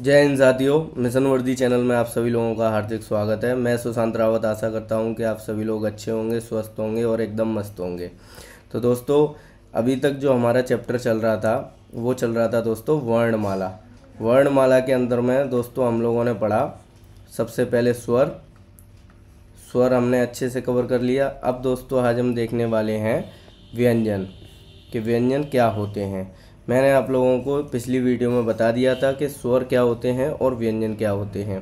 जय हिंद साथियों मिशन वर्दी चैनल में आप सभी लोगों का हार्दिक स्वागत है मैं सुशांत रावत आशा करता हूं कि आप सभी लोग अच्छे होंगे स्वस्थ होंगे और एकदम मस्त होंगे तो दोस्तों अभी तक जो हमारा चैप्टर चल रहा था वो चल रहा था दोस्तों वर्णमाला वर्णमाला के अंदर में दोस्तों हम लोगों ने पढ़ा सबसे पहले स्वर स्वर हमने अच्छे से कवर कर लिया अब दोस्तों आज हम देखने वाले हैं व्यंजन कि व्यंजन क्या होते हैं मैंने आप लोगों को पिछली वीडियो में बता दिया था कि स्वर क्या होते हैं और व्यंजन क्या होते हैं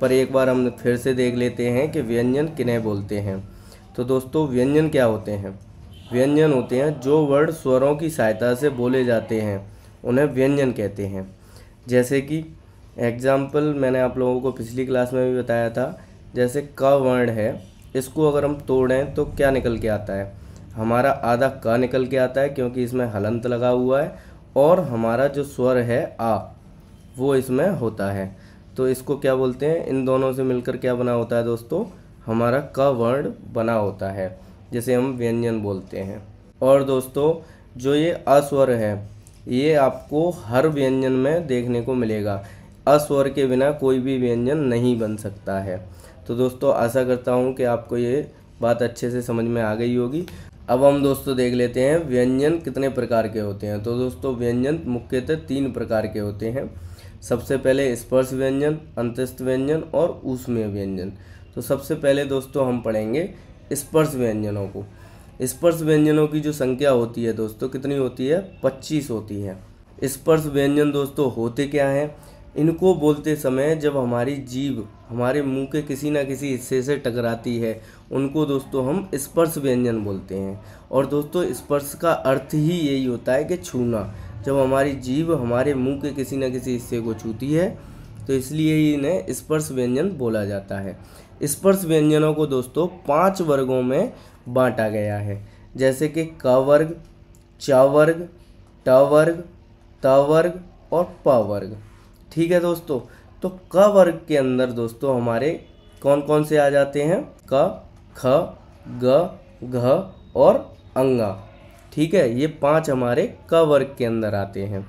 पर एक बार हम फिर से देख लेते हैं कि व्यंजन किन्हें बोलते हैं तो दोस्तों व्यंजन क्या होते हैं व्यंजन होते हैं जो वर्ड स्वरों की सहायता से बोले जाते हैं उन्हें व्यंजन कहते हैं जैसे कि एग्ज़ाम्पल मैंने आप लोगों को पिछली क्लास में भी बताया था जैसे क वर्ण है इसको अगर हम तोड़ें तो क्या निकल के आता है हमारा आधा क निकल के आता है क्योंकि इसमें हलंत लगा हुआ है और हमारा जो स्वर है आ वो इसमें होता है तो इसको क्या बोलते हैं इन दोनों से मिलकर क्या बना होता है दोस्तों हमारा क वर्ड बना होता है जैसे हम व्यंजन बोलते हैं और दोस्तों जो ये अस्वर है ये आपको हर व्यंजन में देखने को मिलेगा अस्वर के बिना कोई भी व्यंजन नहीं बन सकता है तो दोस्तों आशा करता हूँ कि आपको ये बात अच्छे से समझ में आ गई होगी अब हम दोस्तों देख लेते हैं व्यंजन कितने प्रकार के होते हैं तो दोस्तों व्यंजन मुख्यतः तीन प्रकार के होते हैं सबसे पहले स्पर्श व्यंजन अंतस्थ व्यंजन और ऊष्मीय व्यंजन तो सबसे पहले दोस्तों हम पढ़ेंगे स्पर्श व्यंजनों को स्पर्श व्यंजनों की जो संख्या होती है दोस्तों कितनी होती है पच्चीस होती है स्पर्श व्यंजन दोस्तों होते क्या हैं इनको बोलते समय जब हमारी जीभ हमारे मुंह के किसी ना किसी हिस्से से टकराती है उनको दोस्तों हम स्पर्श व्यंजन बोलते हैं और दोस्तों स्पर्श का अर्थ ही यही होता है कि छूना जब हमारी जीव हमारे मुंह के किसी न किसी हिस्से को छूती है तो इसलिए ही इन्हें स्पर्श व्यंजन बोला जाता है स्पर्श व्यंजनों को दोस्तों पांच वर्गों में बांटा गया है जैसे कि क वर्ग च वर्ग ट वर्ग त वर्ग और प वर्ग ठीक है दोस्तों तो क वर्ग के अंदर दोस्तों हमारे कौन कौन से आ जाते हैं क ख ग घ और अंगा ठीक है ये पांच हमारे क वर्ग के अंदर आते हैं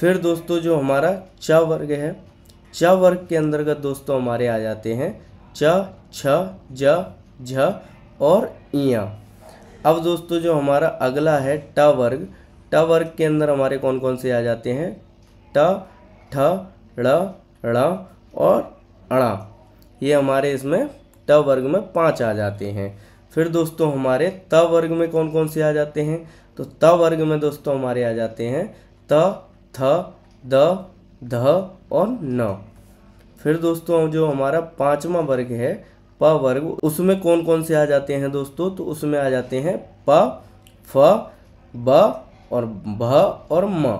फिर दोस्तों जो हमारा च वर्ग है च वर्ग के अंतर्गत दोस्तों हमारे आ जाते हैं च छ ज झ और इया अब दोस्तों जो हमारा अगला है ट वर्ग ट वर्ग के अंदर हमारे कौन कौन से आ जाते हैं ट ठ ण और अणा ये हमारे इसमें ट वर्ग में पाँच आ जाते हैं फिर दोस्तों हमारे त वर्ग में कौन कौन से आ जाते हैं तो त वर्ग में दोस्तों हमारे आ जाते हैं त थ द ध और न फिर दोस्तों जो हमारा पांचवा वर्ग है प वर्ग उसमें कौन कौन से आ जाते हैं दोस्तों तो उसमें आ जाते हैं प फ ब और भ और म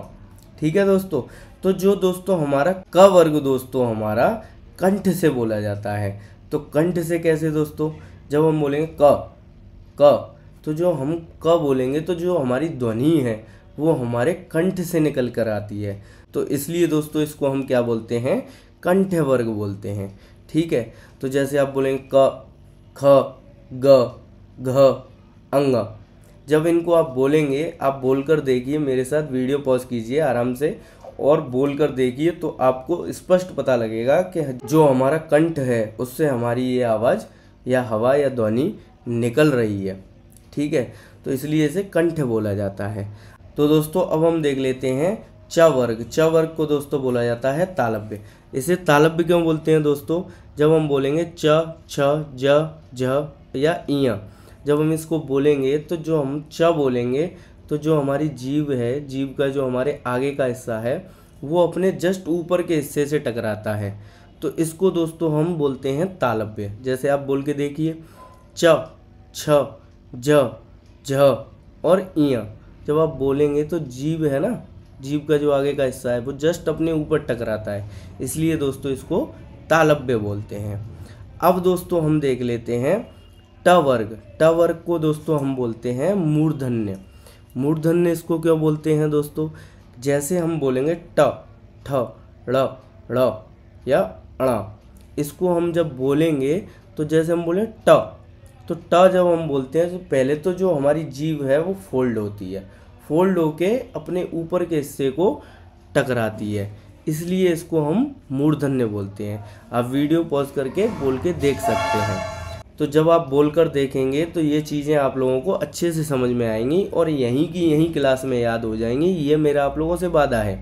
ठीक है दोस्तों तो जो दोस्तों हमारा क वर्ग दोस्तों हमारा कंठ से बोला जाता है तो कंठ से कैसे दोस्तों जब हम बोलेंगे क क तो जो हम क बोलेंगे तो जो हमारी ध्वनि है वो हमारे कंठ से निकल कर आती है तो इसलिए दोस्तों इसको हम क्या बोलते हैं कंठ वर्ग बोलते हैं ठीक है तो जैसे आप बोलेंगे क ख ग घ अंग जब इनको आप बोलेंगे आप बोलकर देखिए मेरे साथ वीडियो पॉज कीजिए आराम से और बोल कर देखिए तो आपको स्पष्ट पता लगेगा कि जो हमारा कंठ है उससे हमारी ये आवाज़ या हवा या ध्वनि निकल रही है ठीक है तो इसलिए इसे कंठ बोला जाता है तो दोस्तों अब हम देख लेते हैं च वर्ग च वर्ग को दोस्तों बोला जाता है तालब्य इसे तालब्य क्यों बोलते हैं दोस्तों जब हम बोलेंगे च छ ज झ या इया जब हम इसको बोलेंगे तो जो हम च बोलेंगे तो जो हमारी जीव है जीव का जो हमारे आगे का हिस्सा है वो अपने जस्ट ऊपर के हिस्से से टकराता है तो इसको दोस्तों हम बोलते हैं तालव्य जैसे आप बोल के देखिए च छ ज झ और इया जब आप बोलेंगे तो जीव है ना जीव का जो आगे का हिस्सा है वो जस्ट अपने ऊपर टकराता है इसलिए दोस्तों इसको तालव्य बोलते हैं अब दोस्तों हम देख लेते हैं ट वर्ग ट वर्ग को दोस्तों हम बोलते हैं मूर्धन्य मूर्धन्य इसको क्या बोलते हैं दोस्तों जैसे हम बोलेंगे ट ठ ड़ या अण इसको हम जब बोलेंगे तो जैसे हम बोलें ट तो ट जब हम बोलते हैं तो पहले तो जो हमारी जीव है वो फोल्ड होती है फोल्ड होके अपने ऊपर के हिस्से को टकराती है इसलिए इसको हम मूर्धन्य बोलते हैं आप वीडियो पॉज करके बोल के देख सकते हैं तो जब आप बोल कर देखेंगे तो ये चीज़ें आप लोगों को अच्छे से समझ में आएंगी और यहीं की यहीं क्लास में याद हो जाएंगी ये मेरा आप लोगों से वादा है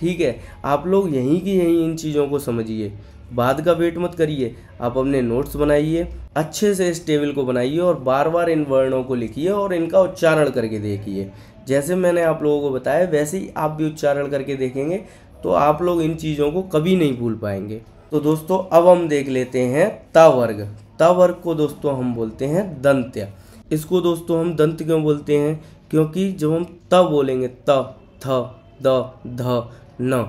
ठीक है आप लोग यहीं की यहीं इन चीज़ों को समझिए बाद का वेट मत करिए आप अपने नोट्स बनाइए अच्छे से इस टेबल को बनाइए और बार बार इन वर्णों को लिखिए और इनका उच्चारण करके देखिए जैसे मैंने आप लोगों को बताया वैसे ही आप भी उच्चारण करके देखेंगे तो आप लोग इन चीज़ों को कभी नहीं भूल पाएंगे तो दोस्तों अब हम देख लेते हैं तावर्ग तावर्ग को दोस्तों हम बोलते हैं दंत्य इसको दोस्तों हम दंत क्यों बोलते हैं क्योंकि जब हम त बोलेंगे त थ द ध न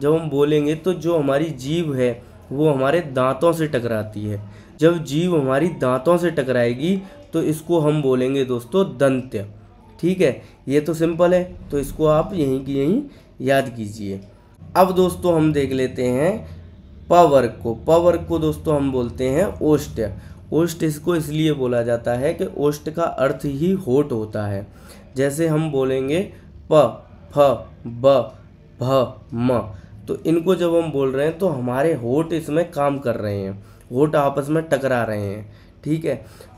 जब हम बोलेंगे तो जो हमारी जीव है वो हमारे दांतों से टकराती है जब जीव हमारी दांतों से टकराएगी तो इसको हम बोलेंगे दोस्तों दंत्य ठीक है ये तो सिंपल है तो इसको आप यहीं की यहीं याद कीजिए अब दोस्तों हम देख लेते हैं पवर को पवर को दोस्तों हम बोलते हैं ओष्ट ओष्ट इसको इसलिए बोला जाता है कि ओष्ट का अर्थ ही होठ होता है जैसे हम बोलेंगे प फ ब भ म तो इनको जब हम बोल रहे हैं तो हमारे होठ इसमें काम कर रहे हैं होठ आपस में टकरा रहे हैं ठीक है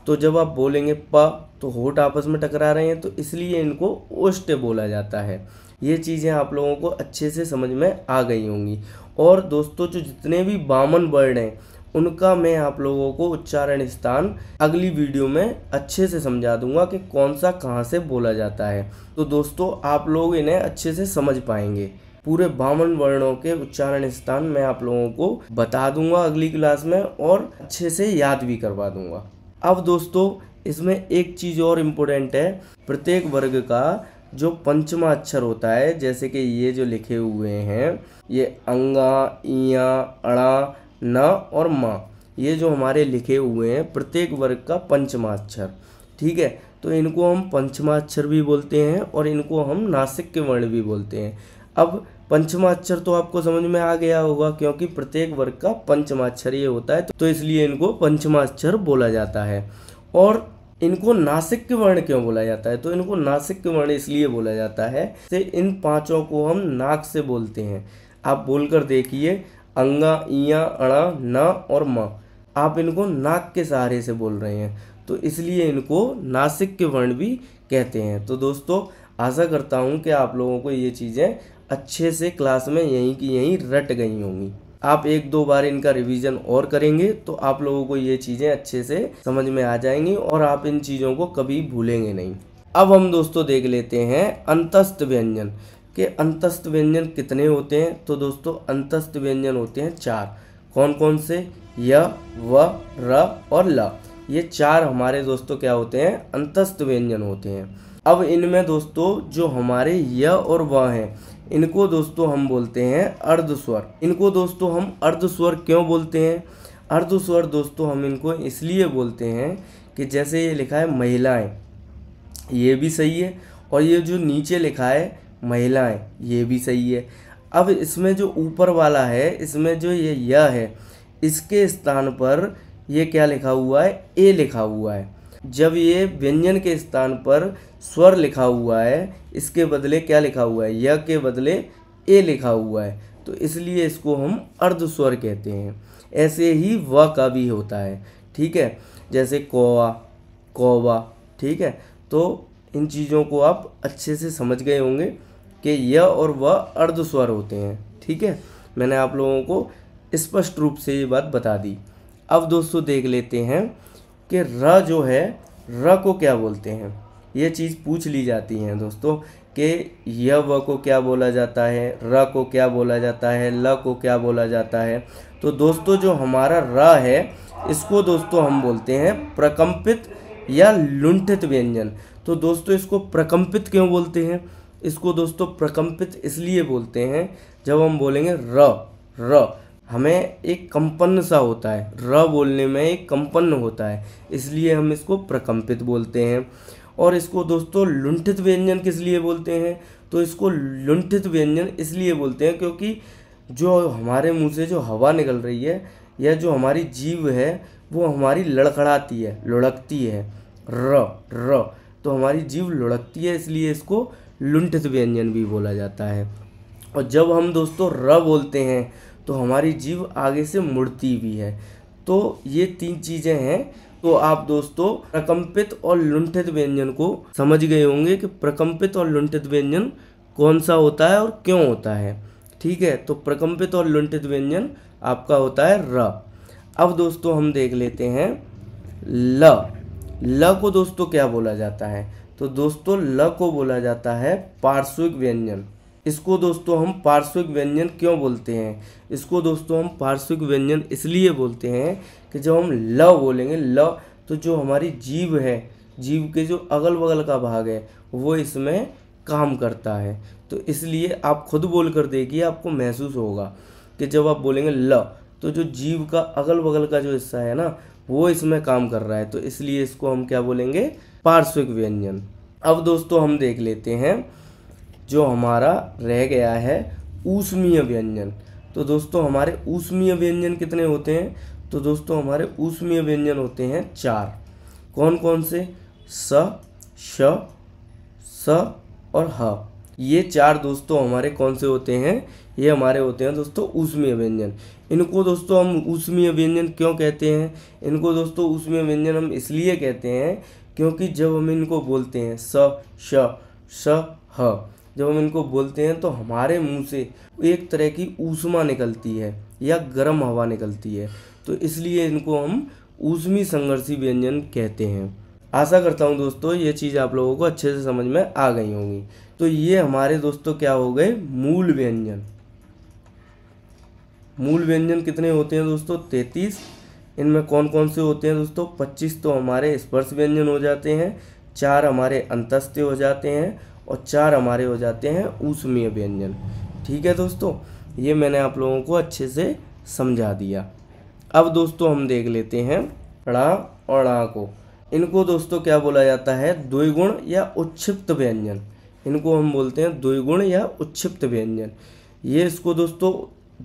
तो जब आप बोलेंगे प तो होठ आपस में टकरा रहे हैं तो इसलिए इनको ओष्ट बोला जाता है ये चीज़ें आप लोगों को अच्छे से समझ में आ गई होंगी और दोस्तों जो जितने भी बामन वर्ड हैं उनका मैं आप लोगों को उच्चारण स्थान अगली वीडियो में अच्छे से समझा दूंगा कि कौन सा कहाँ से बोला जाता है तो दोस्तों आप लोग इन्हें अच्छे से समझ पाएंगे पूरे बावन वर्णों के उच्चारण स्थान मैं आप लोगों को बता दूंगा अगली क्लास में और अच्छे से याद भी करवा दूंगा अब दोस्तों इसमें एक चीज़ और इम्पोर्टेंट है प्रत्येक वर्ग का जो पंचमा अक्षर होता है जैसे कि ये जो लिखे हुए हैं ये अंगा इया अड़ा न और माँ ये जो हमारे लिखे हुए हैं प्रत्येक वर्ग का पंचमा अक्षर ठीक है तो इनको हम पंचमा अक्षर भी बोलते हैं और इनको हम नासिक के वर्ण भी बोलते हैं अब पंचमाक्षर तो आपको समझ में आ गया होगा क्योंकि प्रत्येक वर्ग का पंचमाक्षर ये होता है तो इसलिए इनको पंचमाक्षर बोला जाता है और इनको नासिक के वर्ण क्यों बोला जाता है तो इनको नासिक के वर्ण इसलिए बोला जाता है से इन पांचों को हम नाक से बोलते हैं आप बोलकर देखिए अंगा इया अणा न और म आप इनको नाक के सहारे से बोल रहे हैं तो इसलिए इनको नासिक के वर्ण भी कहते हैं तो दोस्तों आशा करता हूँ कि आप लोगों को ये चीज़ें अच्छे से क्लास में यहीं की यहीं रट गई होंगी आप एक दो बार इनका रिवीजन और करेंगे तो आप लोगों को ये चीज़ें अच्छे से समझ में आ जाएंगी और आप इन चीज़ों को कभी भूलेंगे नहीं अब हम दोस्तों देख लेते हैं अंतस्थ व्यंजन के अंतस्थ व्यंजन कितने होते हैं तो दोस्तों अंतस्थ व्यंजन होते हैं चार कौन कौन से य व र और ल ये चार हमारे दोस्तों क्या होते हैं अंतस्थ व्यंजन होते हैं अब इनमें दोस्तों जो हमारे य और व हैं इनको दोस्तों हम बोलते हैं अर्धस्वर इनको दोस्तों हम अर्धस्वर क्यों बोलते हैं अर्धस्वर दोस्तों हम इनको इसलिए बोलते हैं कि जैसे ये लिखा है महिलाएं ये भी सही है और ये जो नीचे लिखा है महिलाएं ये भी सही है अब इसमें जो ऊपर वाला है इसमें जो ये य है इसके स्थान पर ये क्या लिखा हुआ है ए लिखा हुआ है जब ये व्यंजन के स्थान पर स्वर लिखा हुआ है इसके बदले क्या लिखा हुआ है य के बदले ए लिखा हुआ है तो इसलिए इसको हम अर्ध स्वर कहते हैं ऐसे ही व का भी होता है ठीक है जैसे कौवा कौवा ठीक है तो इन चीज़ों को आप अच्छे से समझ गए होंगे कि य और व अर्ध स्वर होते हैं ठीक है मैंने आप लोगों को स्पष्ट रूप से ये बात बता दी अब दोस्तों देख लेते हैं कि र जो है र को क्या बोलते हैं ये चीज़ पूछ ली जाती हैं दोस्तों कि य व को क्या बोला जाता है र को क्या बोला जाता है ल को क्या बोला जाता है तो दोस्तों जो हमारा र है इसको दोस्तों हम बोलते हैं प्रकंपित या लुंठित व्यंजन तो दोस्तों इसको प्रकंपित क्यों बोलते हैं इसको दोस्तों प्रकम्पित इसलिए बोलते हैं जब हम बोलेंगे र र हमें एक कंपन्न सा होता है र बोलने में एक कंपन्न होता है इसलिए हम इसको प्रकंपित बोलते हैं और इसको दोस्तों लुंठित व्यंजन किस लिए बोलते हैं तो इसको लुंठित व्यंजन इसलिए बोलते हैं क्योंकि जो हमारे मुंह से जो हवा निकल रही है या जो हमारी जीव है वो हमारी लड़खड़ाती है लुढ़कती है र र तो हमारी जीव लुढ़कती है इसलिए इसको लुंठित व्यंजन भी बोला जाता है और जब हम दोस्तों र बोलते हैं तो हमारी जीव आगे से मुड़ती भी है तो ये तीन चीज़ें हैं तो आप दोस्तों प्रकंपित और लुंठित व्यंजन को समझ गए होंगे कि प्रकम्पित और लुंठित व्यंजन कौन सा होता है और क्यों होता है ठीक है तो प्रकम्पित और लुंठित व्यंजन आपका होता है र अब दोस्तों हम देख लेते हैं ल ल को दोस्तों क्या बोला जाता है तो दोस्तों ल को बोला जाता है पार्श्विक व्यंजन इसको दोस्तों हम पार्श्विक व्यंजन क्यों बोलते हैं इसको दोस्तों हम पार्श्विक व्यंजन इसलिए बोलते हैं कि जब हम ल बोलेंगे ल तो जो हमारी जीव है जीव के जो अगल बगल का भाग है वो इसमें काम करता है तो इसलिए आप खुद बोल कर देखिए आपको महसूस होगा कि जब आप बोलेंगे ल तो जो जीव का अगल बगल का जो हिस्सा है ना वो इसमें काम कर रहा है तो इसलिए इसको हम क्या बोलेंगे पार्श्विक व्यंजन अब दोस्तों हम देख लेते हैं जो हमारा रह गया है ऊष्मीय व्यंजन तो दोस्तों हमारे ऊष्मीय व्यंजन कितने होते हैं तो दोस्तों हमारे ऊष्मीय व्यंजन होते हैं चार कौन कौन से स श स और ह ये चार दोस्तों हमारे कौन से होते हैं ये हमारे होते हैं दोस्तों ऊष्मीय व्यंजन इनको दोस्तों हम ऊष्मीय व्यंजन क्यों कहते हैं इनको दोस्तों ऊष्मीय व्यंजन हम इसलिए कहते हैं क्योंकि जब हम इनको बोलते हैं स श स ह जब हम इनको बोलते हैं तो हमारे मुंह से एक तरह की ऊष्मा निकलती है या गर्म हवा निकलती है तो इसलिए इनको हम ऊष्मी संघर्षी व्यंजन कहते हैं आशा करता हूँ दोस्तों ये चीज़ आप लोगों को अच्छे से समझ में आ गई होंगी तो ये हमारे दोस्तों क्या हो गए मूल व्यंजन मूल व्यंजन कितने होते हैं दोस्तों तैतीस इनमें कौन कौन से होते हैं दोस्तों पच्चीस तो हमारे स्पर्श व्यंजन हो जाते हैं चार हमारे अंतस्थ हो जाते हैं और चार हमारे हो जाते हैं ऊष्मीय व्यंजन ठीक है दोस्तों ये मैंने आप लोगों को अच्छे से समझा दिया अब दोस्तों हम देख लेते हैं णा और अड़ा को इनको दोस्तों क्या बोला जाता है द्विगुण या उच्छिप्त व्यंजन इनको हम बोलते हैं द्विगुण या उच्छिप्त व्यंजन ये इसको दोस्तों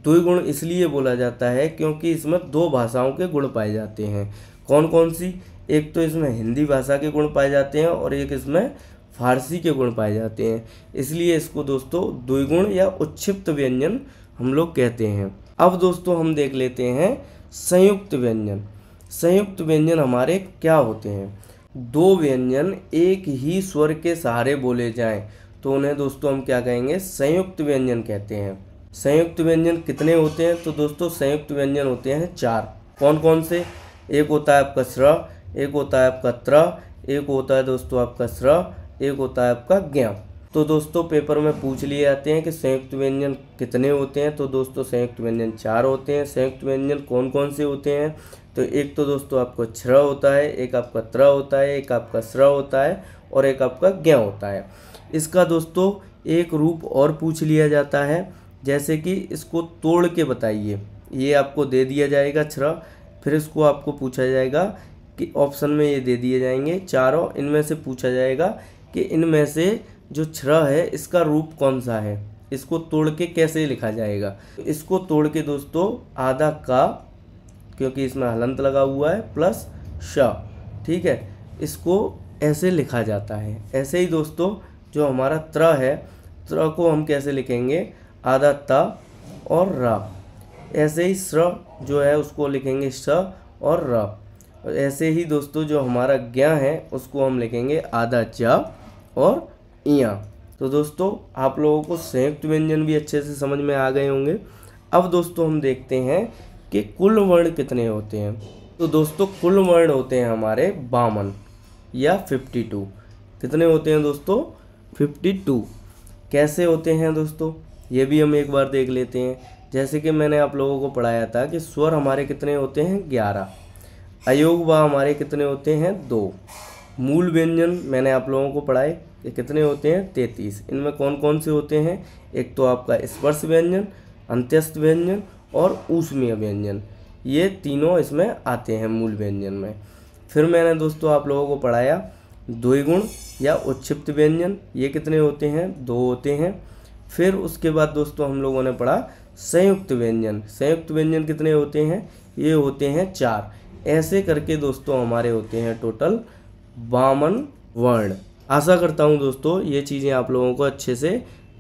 द्विगुण इसलिए बोला जाता है क्योंकि इसमें दो भाषाओं के गुण पाए जाते हैं कौन कौन सी एक तो इसमें हिंदी भाषा के गुण पाए जाते हैं और एक इसमें फारसी के गुण पाए जाते हैं इसलिए इसको दोस्तों द्विगुण या उच्छिप्त व्यंजन हम लोग कहते हैं अब दोस्तों हम देख लेते हैं संयुक्त व्यंजन संयुक्त व्यंजन हमारे क्या होते हैं दो व्यंजन एक ही स्वर के सहारे बोले जाएं तो उन्हें दोस्तों हम क्या कहेंगे संयुक्त व्यंजन कहते हैं संयुक्त व्यंजन कितने होते हैं तो दोस्तों संयुक्त व्यंजन होते हैं चार कौन कौन से एक होता है आपका स्र एक होता है आपका त्र एक होता है दोस्तों आपका स्र एक होता है आपका ज्ञान तो दोस्तों पेपर में पूछ लिए जाते हैं कि संयुक्त व्यंजन कितने होते हैं तो दोस्तों संयुक्त व्यंजन चार होते हैं संयुक्त व्यंजन कौन कौन से होते हैं तो एक तो दोस्तों आपका छ्र होता है एक आपका त्र होता है एक आपका स्र होता है और एक आपका ज्ञ होता है इसका दोस्तों एक रूप और पूछ लिया जाता है जैसे कि इसको तोड़ के बताइए ये आपको दे दिया जाएगा छ्र फिर इसको आपको पूछा जाएगा कि ऑप्शन में ये दे दिए जाएंगे चारों इनमें से पूछा जाएगा कि इनमें से जो छ है इसका रूप कौन सा है इसको तोड़ के कैसे लिखा जाएगा इसको तोड़ के दोस्तों आधा का क्योंकि इसमें हलंत लगा हुआ है प्लस श ठीक है इसको ऐसे लिखा जाता है ऐसे ही दोस्तों जो हमारा त्र है त्र को हम कैसे लिखेंगे आधा त और र ऐसे ही स्र जो है उसको लिखेंगे स और र ऐसे ही दोस्तों जो हमारा ज्ञा है उसको हम लिखेंगे आधा चा और इया तो दोस्तों आप लोगों को संयुक्त व्यंजन भी अच्छे से समझ में आ गए होंगे अब दोस्तों हम देखते हैं कि कुल वर्ण कितने होते हैं तो दोस्तों कुल वर्ण होते हैं हमारे बावन या फिफ्टी टू कितने होते हैं दोस्तों फिफ्टी टू कैसे होते हैं दोस्तों ये भी हम एक बार देख लेते हैं जैसे कि मैंने आप लोगों को पढ़ाया था कि स्वर हमारे कितने होते हैं ग्यारह अयोग व हमारे कितने होते हैं दो मूल व्यंजन मैंने आप लोगों को पढ़ाए कि कितने होते हैं तैंतीस इनमें कौन कौन से होते हैं एक तो आपका स्पर्श व्यंजन अंत्यस्थ व्यंजन और ऊष्मीय व्यंजन ये तीनों इसमें आते हैं मूल व्यंजन में फिर मैंने दोस्तों आप लोगों को पढ़ाया द्विगुण या उच्छिप्त व्यंजन ये कितने होते हैं दो होते हैं फिर उसके बाद दोस्तों हम लोगों ने पढ़ा संयुक्त व्यंजन संयुक्त व्यंजन कितने होते हैं ये होते हैं चार ऐसे करके दोस्तों हमारे होते हैं टोटल वामन वर्ण आशा करता हूँ दोस्तों ये चीज़ें आप लोगों को अच्छे से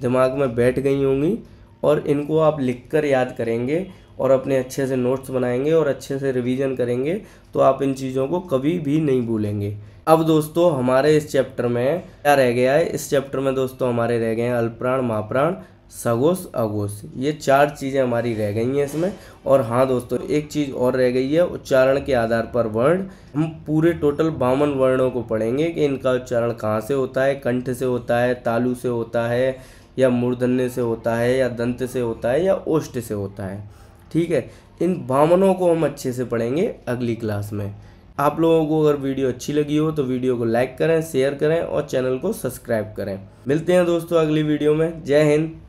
दिमाग में बैठ गई होंगी और इनको आप लिखकर याद करेंगे और अपने अच्छे से नोट्स बनाएंगे और अच्छे से रिवीजन करेंगे तो आप इन चीज़ों को कभी भी नहीं भूलेंगे अब दोस्तों हमारे इस चैप्टर में क्या रह गया है इस चैप्टर में दोस्तों हमारे रह गए हैं अल्प्राण महाप्राण सगोस अगोस ये चार चीज़ें हमारी रह गई हैं इसमें और हाँ दोस्तों एक चीज़ और रह गई है उच्चारण के आधार पर वर्ण हम पूरे टोटल बावन वर्णों को पढ़ेंगे कि इनका उच्चारण कहाँ से होता है कंठ से होता है तालू से होता है या मूर्धन्य से होता है या दंत से होता है या ओष्ट से होता है ठीक है इन बावनों को हम अच्छे से पढ़ेंगे अगली क्लास में आप लोगों को अगर वीडियो अच्छी लगी हो तो वीडियो को लाइक करें शेयर करें और चैनल को सब्सक्राइब करें मिलते हैं दोस्तों अगली वीडियो में जय हिंद